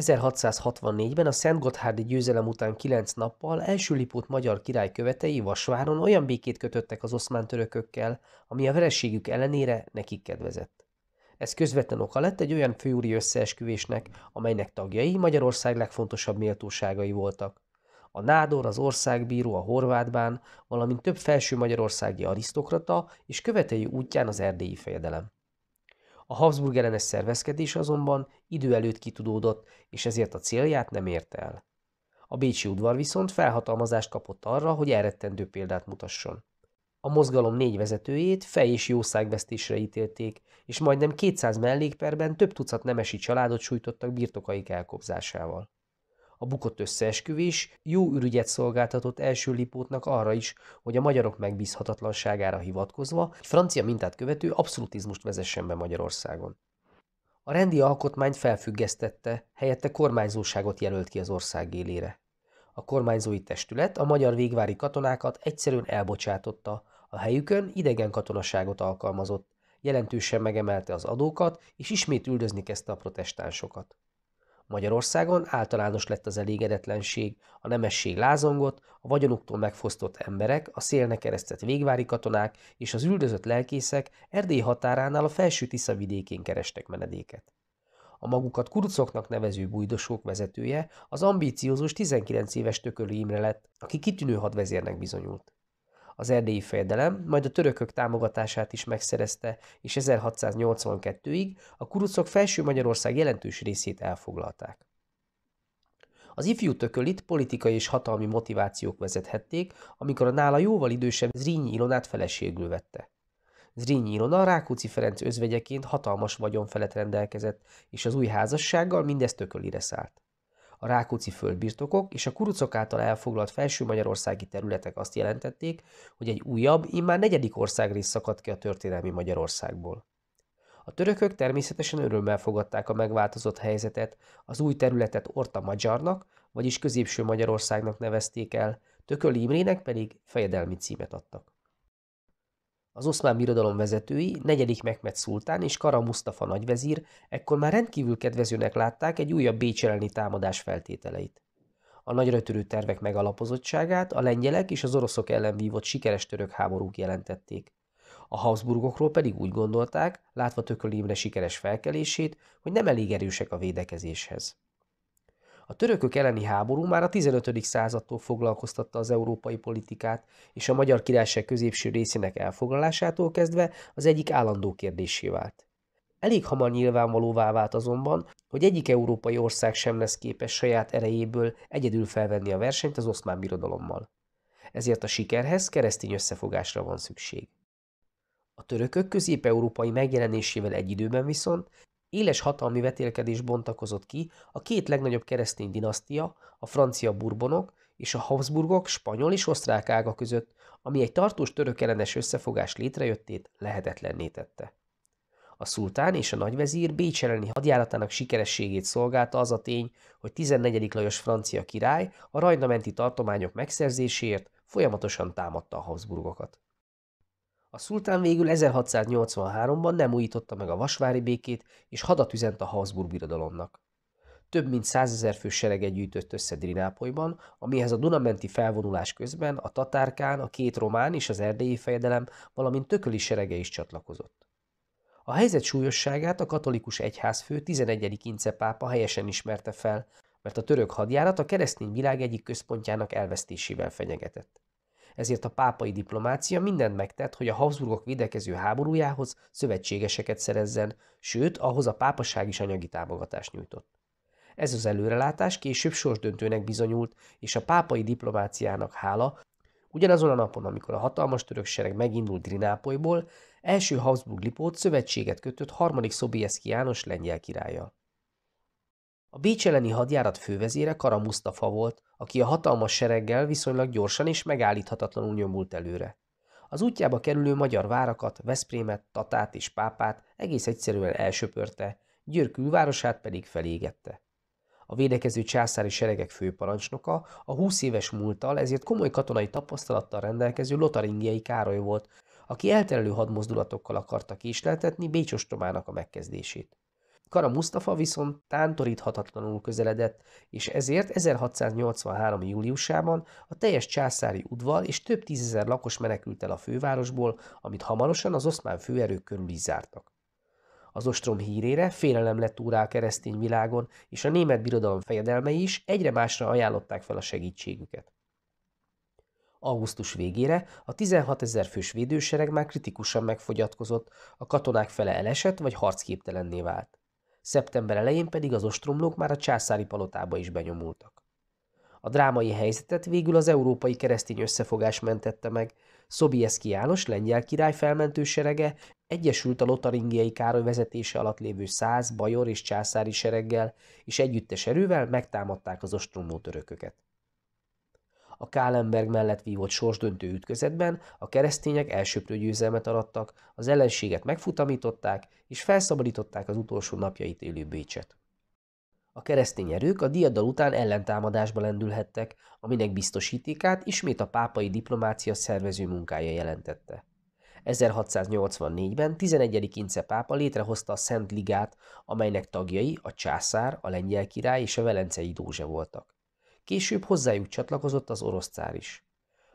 1664-ben a Szent Gotthárdi győzelem után kilenc nappal első Lipót magyar király követei Vasváron olyan békét kötöttek az oszmán törökökkel, ami a vereségük ellenére nekik kedvezett. Ez közvetlen oka lett egy olyan főúri összeesküvésnek, amelynek tagjai Magyarország legfontosabb méltóságai voltak. A nádor, az országbíró, a horvátbán, valamint több felső magyarországi arisztokrata és követei útján az erdélyi fejedelem. A Habsburg ellenes szervezkedés azonban idő előtt kitudódott, és ezért a célját nem ért el. A Bécsi udvar viszont felhatalmazást kapott arra, hogy elrettendő példát mutasson. A mozgalom négy vezetőjét fej- és jószágvesztésre ítélték, és majdnem 200 mellékperben több tucat nemesi családot sújtottak birtokaik elkobzásával a bukott összeesküvés jó ürügyet szolgáltatott első Lipótnak arra is, hogy a magyarok megbízhatatlanságára hivatkozva egy francia mintát követő abszolutizmust vezessen be Magyarországon. A rendi alkotmányt felfüggesztette, helyette kormányzóságot jelölt ki az ország élére. A kormányzói testület a magyar végvári katonákat egyszerűen elbocsátotta, a helyükön idegen katonaságot alkalmazott, jelentősen megemelte az adókat, és ismét üldözni kezdte a protestánsokat. Magyarországon általános lett az elégedetlenség, a nemesség lázongott, a vagyonuktól megfosztott emberek, a szélnek keresztett végvári katonák és az üldözött lelkészek Erdély határánál a felső Tisza vidékén kerestek menedéket. A magukat kurcoknak nevező bújdosók vezetője az ambíciózus 19 éves Tököli Imre lett, aki kitűnő hadvezérnek bizonyult az erdélyi fejedelem, majd a törökök támogatását is megszerezte, és 1682-ig a kurucok felső Magyarország jelentős részét elfoglalták. Az ifjú tökölit politikai és hatalmi motivációk vezethették, amikor a nála jóval idősebb Zrínyi Ilonát feleségül vette. Zrínyi Ilona Rákóczi Ferenc özvegyeként hatalmas felett rendelkezett, és az új házassággal mindez tökölire szállt a Rákóczi földbirtokok és a kurucok által elfoglalt felső-magyarországi területek azt jelentették, hogy egy újabb, immár negyedik országrész szakadt ki a történelmi Magyarországból. A törökök természetesen örömmel fogadták a megváltozott helyzetet, az új területet Orta Magyarnak, vagyis középső Magyarországnak nevezték el, Tököl Imrének pedig fejedelmi címet adtak. Az oszmán birodalom vezetői, negyedik Mehmet szultán és Kara Mustafa nagyvezír ekkor már rendkívül kedvezőnek látták egy újabb bécseleni támadás feltételeit. A nagyra törő tervek megalapozottságát a lengyelek és az oroszok ellen vívott sikeres török háborúk jelentették. A Habsburgokról pedig úgy gondolták, látva Tököl Imre sikeres felkelését, hogy nem elég erősek a védekezéshez. A törökök elleni háború már a 15. századtól foglalkoztatta az európai politikát, és a magyar királyság középső részének elfoglalásától kezdve az egyik állandó kérdésé vált. Elég hamar nyilvánvalóvá vált azonban, hogy egyik európai ország sem lesz képes saját erejéből egyedül felvenni a versenyt az oszmán birodalommal. Ezért a sikerhez keresztény összefogásra van szükség. A törökök közép-európai megjelenésével egy időben viszont Éles hatalmi vetélkedés bontakozott ki a két legnagyobb keresztény dinasztia, a francia burbonok és a Habsburgok spanyol és osztrák ága között, ami egy tartós török ellenes összefogás létrejöttét lehetetlenné tette. A szultán és a nagyvezír Bécs elleni hadjáratának sikerességét szolgálta az a tény, hogy 14. Lajos francia király a rajnamenti tartományok megszerzéséért folyamatosan támadta a Habsburgokat. A szultán végül 1683-ban nem újította meg a vasvári békét, és hadat üzent a Habsburg birodalomnak. Több mint százezer fős sereget gyűjtött össze Drinápolyban, amihez a Dunamenti felvonulás közben a Tatárkán, a két román és az erdélyi fejedelem, valamint tököli serege is csatlakozott. A helyzet súlyosságát a katolikus egyházfő 11. Ince pápa helyesen ismerte fel, mert a török hadjárat a keresztény világ egyik központjának elvesztésével fenyegetett ezért a pápai diplomácia mindent megtett, hogy a Habsburgok védekező háborújához szövetségeseket szerezzen, sőt, ahhoz a pápaság is anyagi támogatást nyújtott. Ez az előrelátás később sorsdöntőnek bizonyult, és a pápai diplomáciának hála, ugyanazon a napon, amikor a hatalmas török sereg megindult Drinápolyból, első Habsburg Lipót szövetséget kötött harmadik Szobieszki János lengyel királya. A Bécs elleni hadjárat fővezére Kara Mustafa volt, aki a hatalmas sereggel viszonylag gyorsan és megállíthatatlanul nyomult előre. Az útjába kerülő magyar várakat, Veszprémet, Tatát és Pápát egész egyszerűen elsöpörte, Győr külvárosát pedig felégette. A védekező császári seregek főparancsnoka a 20 éves múltal ezért komoly katonai tapasztalattal rendelkező lotaringiai Károly volt, aki elterelő hadmozdulatokkal akarta késleltetni Bécsostomának a megkezdését. Kara Mustafa viszont tántoríthatatlanul közeledett, és ezért 1683. júliusában a teljes császári udvar és több tízezer lakos menekült el a fővárosból, amit hamarosan az oszmán főerők körül is zártak. Az ostrom hírére félelem lett úrá a keresztény világon, és a német birodalom fejedelmei is egyre másra ajánlották fel a segítségüket. Augusztus végére a 16 ezer fős védősereg már kritikusan megfogyatkozott, a katonák fele elesett vagy harcképtelenné vált szeptember elején pedig az ostromlók már a császári palotába is benyomultak. A drámai helyzetet végül az európai keresztény összefogás mentette meg, Szobieski János lengyel király felmentő serege egyesült a lotaringiai Károly vezetése alatt lévő száz, bajor és császári sereggel, és együttes erővel megtámadták az ostromló törököket a Kálemberg mellett vívott sorsdöntő ütközetben a keresztények elsőprő győzelmet arattak, az ellenséget megfutamították és felszabadították az utolsó napjait élő Bécset. A keresztény erők a diadal után ellentámadásba lendülhettek, aminek biztosítékát ismét a pápai diplomácia szervező munkája jelentette. 1684-ben 11. Ince pápa létrehozta a Szent Ligát, amelynek tagjai a császár, a lengyel király és a velencei dózse voltak. Később hozzájuk csatlakozott az orosz cár is.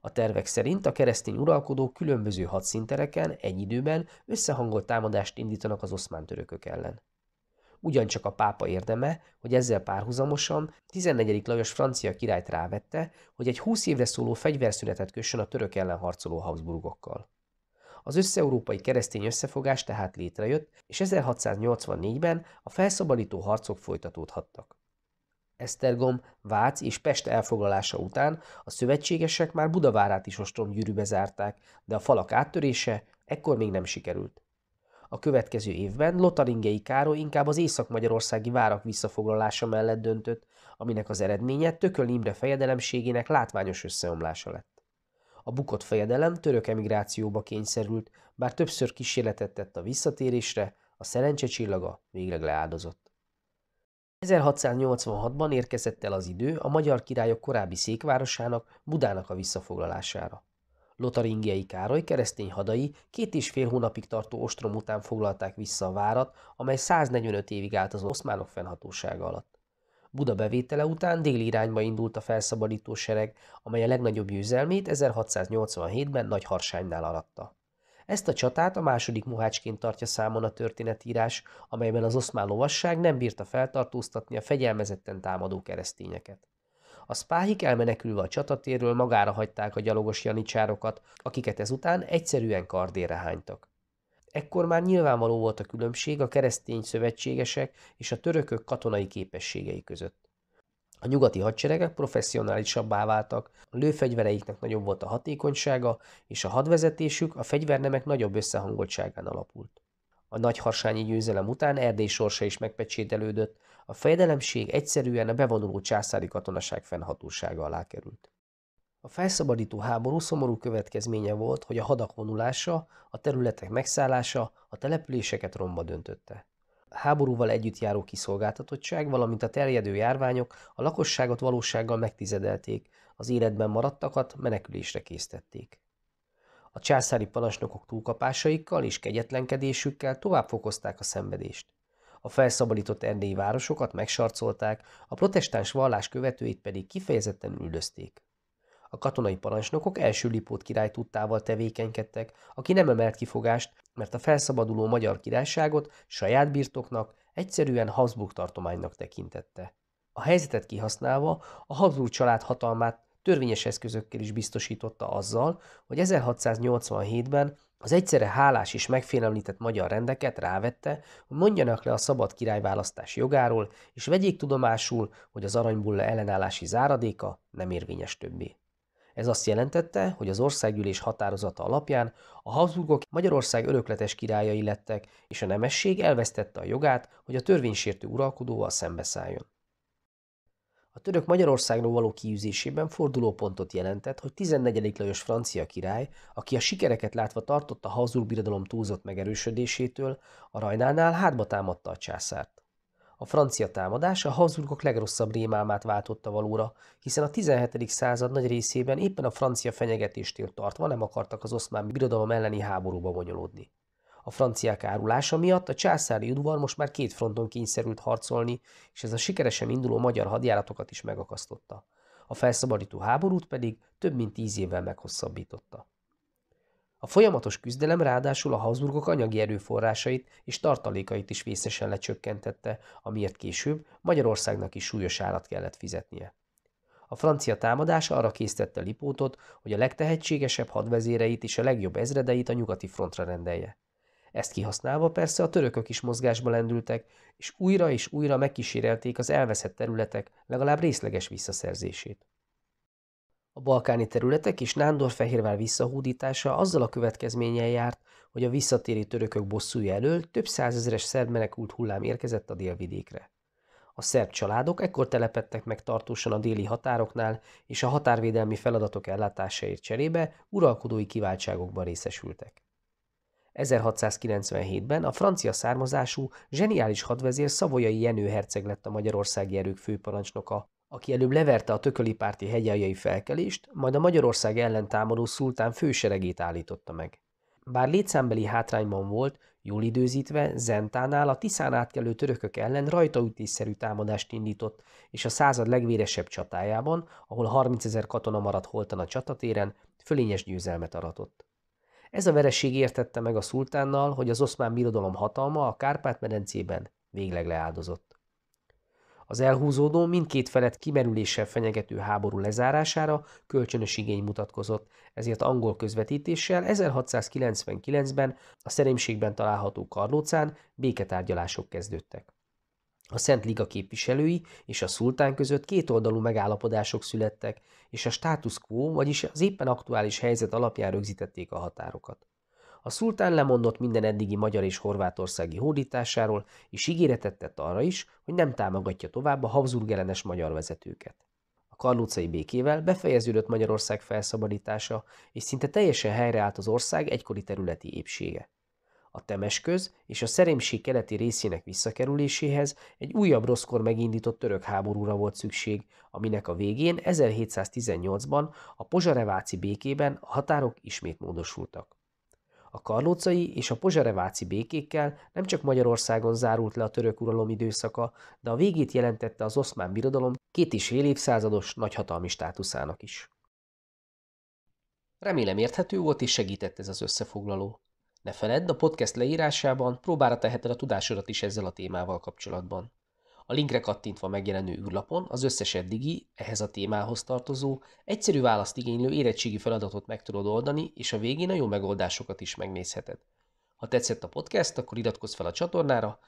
A tervek szerint a keresztény uralkodók különböző hadszintereken egy időben összehangolt támadást indítanak az oszmán törökök ellen. Ugyancsak a pápa érdeme, hogy ezzel párhuzamosan 14. Lajos francia királyt rávette, hogy egy 20 évre szóló fegyverszünetet kössön a török ellen harcoló Habsburgokkal. Az összeurópai keresztény összefogás tehát létrejött, és 1684-ben a felszabadító harcok folytatódhattak. Esztergom, Vác és Pest elfoglalása után a szövetségesek már Budavárát is ostromgyűrűbe zárták, de a falak áttörése ekkor még nem sikerült. A következő évben Lotaringei Károly inkább az észak-magyarországi várak visszafoglalása mellett döntött, aminek az eredménye Tököl Imre fejedelemségének látványos összeomlása lett. A bukott fejedelem török emigrációba kényszerült, bár többször kísérletet tett a visszatérésre, a szerencse csillaga végleg leáldozott. 1686-ban érkezett el az idő a magyar királyok korábbi székvárosának, Budának a visszafoglalására. Lotaringiai Károly keresztény hadai két és fél hónapig tartó ostrom után foglalták vissza a várat, amely 145 évig állt az oszmánok fennhatósága alatt. Buda bevétele után déli irányba indult a felszabadító sereg, amely a legnagyobb győzelmét 1687-ben Nagyharsánynál aratta. Ezt a csatát a második muhácsként tartja számon a történetírás, amelyben az oszmán lovasság nem bírta feltartóztatni a fegyelmezetten támadó keresztényeket. A spáhik elmenekülve a csatatérről magára hagyták a gyalogos janicsárokat, akiket ezután egyszerűen kardére hánytak. Ekkor már nyilvánvaló volt a különbség a keresztény szövetségesek és a törökök katonai képességei között. A nyugati hadseregek professzionálisabbá váltak, a lőfegyvereiknek nagyobb volt a hatékonysága, és a hadvezetésük a fegyvernemek nagyobb összehangoltságán alapult. A nagy harsányi győzelem után Erdély sorsa is megpecsételődött, a fejedelemség egyszerűen a bevonuló császári katonaság fennhatósága alá került. A felszabadító háború szomorú következménye volt, hogy a hadak vonulása, a területek megszállása a településeket romba döntötte háborúval együtt járó kiszolgáltatottság, valamint a terjedő járványok a lakosságot valósággal megtizedelték, az életben maradtakat menekülésre késztették. A császári palasnokok túlkapásaikkal és kegyetlenkedésükkel tovább fokozták a szenvedést. A felszabadított erdélyi városokat megsarcolták, a protestáns vallás követőit pedig kifejezetten üldözték. A katonai parancsnokok első Lipót király tudtával tevékenykedtek, aki nem emelt kifogást, mert a felszabaduló magyar királyságot saját birtoknak, egyszerűen Habsburg tartománynak tekintette. A helyzetet kihasználva a Habsburg család hatalmát törvényes eszközökkel is biztosította azzal, hogy 1687-ben az egyszerre hálás és megfélemlített magyar rendeket rávette, hogy mondjanak le a szabad királyválasztás jogáról, és vegyék tudomásul, hogy az aranybulla ellenállási záradéka nem érvényes többé. Ez azt jelentette, hogy az országgyűlés határozata alapján a Habsburgok Magyarország örökletes királyai lettek, és a nemesség elvesztette a jogát, hogy a törvénysértő uralkodóval szembeszálljon. A török Magyarországról való kiűzésében fordulópontot jelentett, hogy 14. Lajos francia király, aki a sikereket látva tartotta Habsburg birodalom túlzott megerősödésétől, a Rajnánál hátba támadta a császárt. A francia támadás a Habsburgok legrosszabb rémálmát váltotta valóra, hiszen a 17. század nagy részében éppen a francia fenyegetéstől tartva nem akartak az oszmán birodalom elleni háborúba bonyolódni. A franciák árulása miatt a császári udvar most már két fronton kényszerült harcolni, és ez a sikeresen induló magyar hadjáratokat is megakasztotta. A felszabadító háborút pedig több mint tíz évvel meghosszabbította. A folyamatos küzdelem ráadásul a Habsburgok anyagi erőforrásait és tartalékait is vészesen lecsökkentette, amiért később Magyarországnak is súlyos árat kellett fizetnie. A francia támadás arra késztette Lipótot, hogy a legtehetségesebb hadvezéreit és a legjobb ezredeit a nyugati frontra rendelje. Ezt kihasználva persze a törökök is mozgásba lendültek, és újra és újra megkísérelték az elveszett területek legalább részleges visszaszerzését. A balkáni területek és Nándorfehérvár visszahódítása azzal a következménnyel járt, hogy a visszatérő törökök bosszúja elől több százezeres szerb menekült hullám érkezett a délvidékre. A szerb családok ekkor telepettek meg tartósan a déli határoknál, és a határvédelmi feladatok ellátásáért cserébe uralkodói kiváltságokban részesültek. 1697-ben a francia származású, zseniális hadvezér Szavolyai Jenő herceg lett a magyarországi erők főparancsnoka, aki előbb leverte a tököli párti hegyeljai felkelést, majd a Magyarország ellen támadó szultán főseregét állította meg. Bár létszámbeli hátrányban volt, jól időzítve Zentánál a Tiszán átkelő törökök ellen rajtaütésszerű támadást indított, és a század legvéresebb csatájában, ahol 30 ezer katona maradt holtan a csatatéren, fölényes győzelmet aratott. Ez a vereség értette meg a szultánnal, hogy az oszmán birodalom hatalma a Kárpát-medencében végleg leáldozott. Az elhúzódó mindkét felett kimerüléssel fenyegető háború lezárására kölcsönös igény mutatkozott, ezért angol közvetítéssel 1699-ben a szerémségben található Karlócán béketárgyalások kezdődtek. A Szent Liga képviselői és a szultán között kétoldalú megállapodások születtek, és a status quo, vagyis az éppen aktuális helyzet alapján rögzítették a határokat. A szultán lemondott minden eddigi magyar és horvátországi hódításáról, és ígéretet tett arra is, hogy nem támogatja tovább a Habsburg ellenes magyar vezetőket. A karlucai békével befejeződött Magyarország felszabadítása, és szinte teljesen helyreállt az ország egykori területi épsége. A Temesköz és a Szerémség keleti részének visszakerüléséhez egy újabb rosszkor megindított török háborúra volt szükség, aminek a végén 1718-ban a pozsareváci békében a határok ismét módosultak. A karlócai és a pozsereváci békékkel nem csak Magyarországon zárult le a török uralom időszaka, de a végét jelentette az oszmán birodalom két és fél évszázados nagyhatalmi státuszának is. Remélem érthető volt és segített ez az összefoglaló. Ne feledd, a podcast leírásában próbára teheted a tudásodat is ezzel a témával kapcsolatban. A linkre kattintva megjelenő űrlapon az összes eddigi, ehhez a témához tartozó, egyszerű választ igénylő érettségi feladatot meg tudod oldani, és a végén a jó megoldásokat is megnézheted. Ha tetszett a podcast, akkor iratkozz fel a csatornára,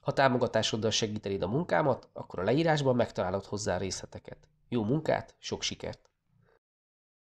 ha támogatásoddal segíteni a munkámat, akkor a leírásban megtalálod hozzá részleteket. Jó munkát, sok sikert!